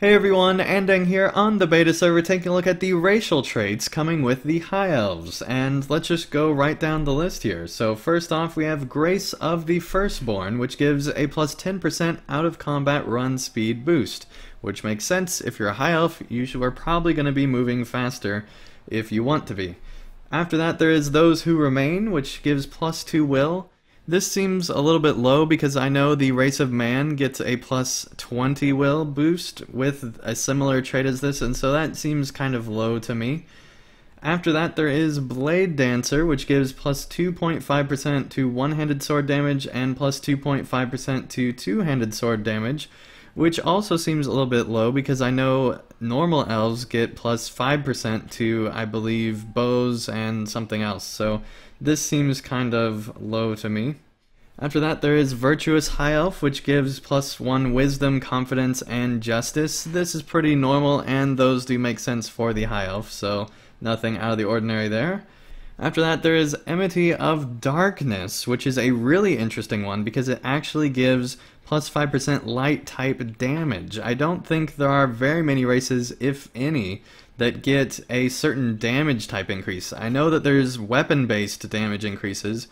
Hey everyone, Andang here on the beta server taking a look at the racial traits coming with the High Elves, and let's just go right down the list here. So first off we have Grace of the Firstborn, which gives a plus 10% out of combat run speed boost, which makes sense, if you're a High Elf you are probably going to be moving faster if you want to be. After that there is Those Who Remain, which gives plus 2 will, this seems a little bit low because I know the Race of Man gets a plus 20 will boost with a similar trait as this, and so that seems kind of low to me. After that, there is Blade Dancer, which gives plus 2.5% to one-handed sword damage and plus 2.5% to two-handed sword damage, which also seems a little bit low because I know normal elves get plus 5% to, I believe, bows and something else, so this seems kind of low to me. After that, there is Virtuous High Elf, which gives plus one wisdom, confidence, and justice. This is pretty normal, and those do make sense for the High Elf, so nothing out of the ordinary there. After that, there is Enmity of Darkness, which is a really interesting one because it actually gives plus 5% light type damage. I don't think there are very many races, if any, that get a certain damage type increase. I know that there's weapon based damage increases,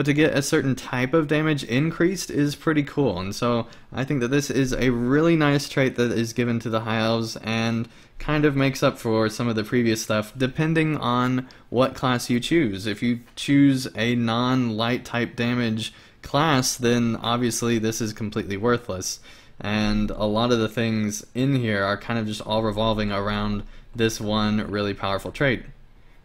but to get a certain type of damage increased is pretty cool. And so I think that this is a really nice trait that is given to the High Elves and kind of makes up for some of the previous stuff depending on what class you choose. If you choose a non-light type damage class, then obviously this is completely worthless. And a lot of the things in here are kind of just all revolving around this one really powerful trait.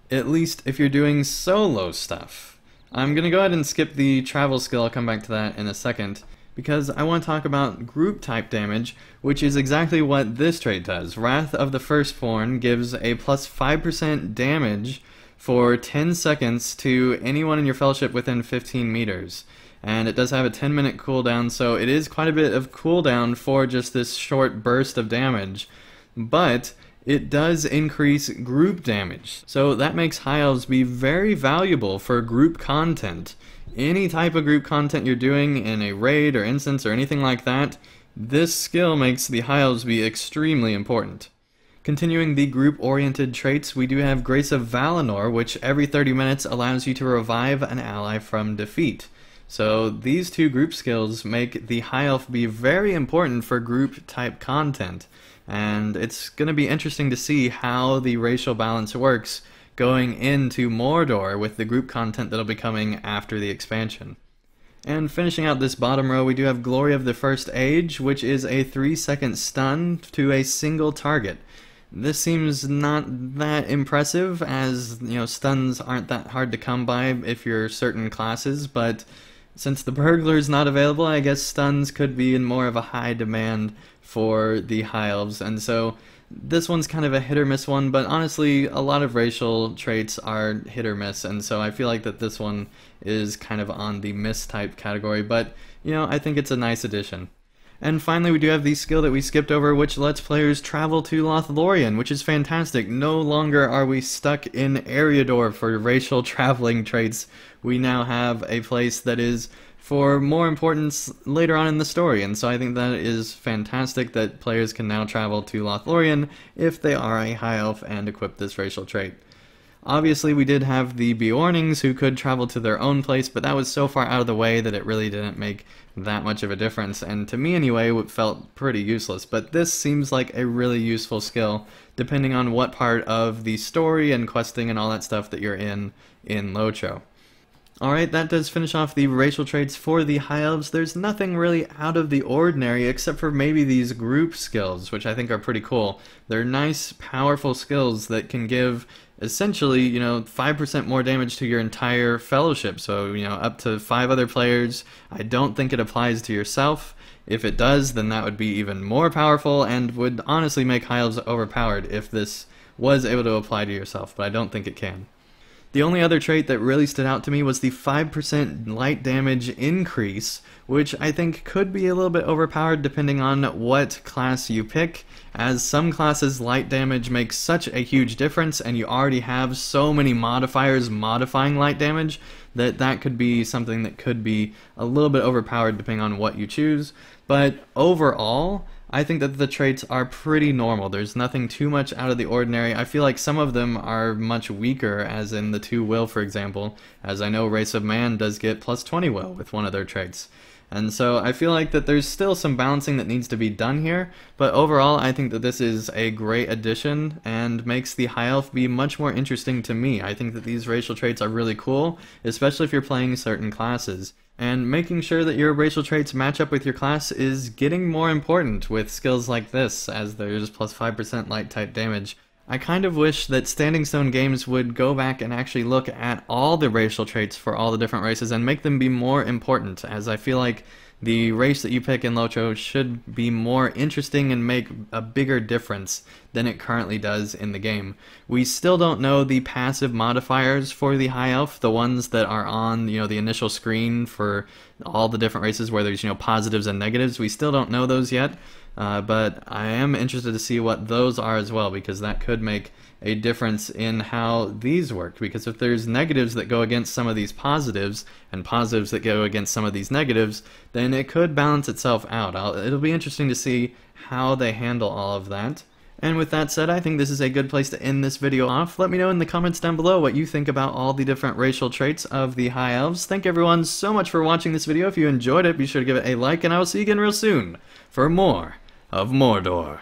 At least if you're doing solo stuff. I'm going to go ahead and skip the travel skill, I'll come back to that in a second, because I want to talk about group type damage, which is exactly what this trait does. Wrath of the Firstborn gives a plus 5% damage for 10 seconds to anyone in your fellowship within 15 meters. And it does have a 10 minute cooldown, so it is quite a bit of cooldown for just this short burst of damage. But it does increase group damage. So that makes high elves be very valuable for group content. Any type of group content you're doing in a raid or instance or anything like that, this skill makes the high elves be extremely important. Continuing the group-oriented traits, we do have Grace of Valinor, which every 30 minutes allows you to revive an ally from defeat. So these two group skills make the High Elf be very important for group-type content. And it's going to be interesting to see how the racial balance works going into Mordor with the group content that'll be coming after the expansion. And finishing out this bottom row, we do have Glory of the First Age, which is a 3 second stun to a single target. This seems not that impressive, as, you know, stuns aren't that hard to come by if you're certain classes, but since the burglar is not available, I guess stuns could be in more of a high demand for the high elves, and so this one's kind of a hit or miss one, but honestly, a lot of racial traits are hit or miss, and so I feel like that this one is kind of on the miss type category, but you know, I think it's a nice addition. And finally, we do have the skill that we skipped over, which lets players travel to Lothlorien, which is fantastic. No longer are we stuck in Eriador for racial traveling traits. We now have a place that is for more importance later on in the story, and so I think that is fantastic that players can now travel to Lothlorien if they are a High Elf and equip this racial trait. Obviously, we did have the Bjornings who could travel to their own place, but that was so far out of the way that it really didn't make that much of a difference, and to me anyway, it felt pretty useless. But this seems like a really useful skill, depending on what part of the story and questing and all that stuff that you're in in Locho. Alright, that does finish off the racial traits for the High Elves. There's nothing really out of the ordinary except for maybe these group skills, which I think are pretty cool. They're nice, powerful skills that can give essentially, you know, 5% more damage to your entire fellowship. So, you know, up to 5 other players. I don't think it applies to yourself. If it does, then that would be even more powerful and would honestly make High Elves overpowered if this was able to apply to yourself, but I don't think it can. The only other trait that really stood out to me was the 5% light damage increase, which I think could be a little bit overpowered depending on what class you pick, as some classes light damage makes such a huge difference and you already have so many modifiers modifying light damage that that could be something that could be a little bit overpowered depending on what you choose. But overall, I think that the traits are pretty normal. There's nothing too much out of the ordinary. I feel like some of them are much weaker, as in the 2 will, for example, as I know Race of Man does get plus 20 will with one of their traits. And so I feel like that there's still some balancing that needs to be done here, but overall I think that this is a great addition and makes the High Elf be much more interesting to me. I think that these racial traits are really cool, especially if you're playing certain classes. And making sure that your racial traits match up with your class is getting more important with skills like this, as there's plus 5% light type damage. I kind of wish that Standing Stone Games would go back and actually look at all the racial traits for all the different races and make them be more important, as I feel like the race that you pick in Locho should be more interesting and make a bigger difference than it currently does in the game. We still don't know the passive modifiers for the High Elf, the ones that are on, you know, the initial screen for all the different races where there's you know positives and negatives. We still don't know those yet, uh, but I am interested to see what those are as well because that could make a difference in how these work. Because if there's negatives that go against some of these positives and positives that go against some of these negatives, then it could balance itself out. I'll, it'll be interesting to see how they handle all of that. And with that said, I think this is a good place to end this video off. Let me know in the comments down below what you think about all the different racial traits of the High Elves. Thank everyone so much for watching this video. If you enjoyed it, be sure to give it a like, and I will see you again real soon for more of Mordor.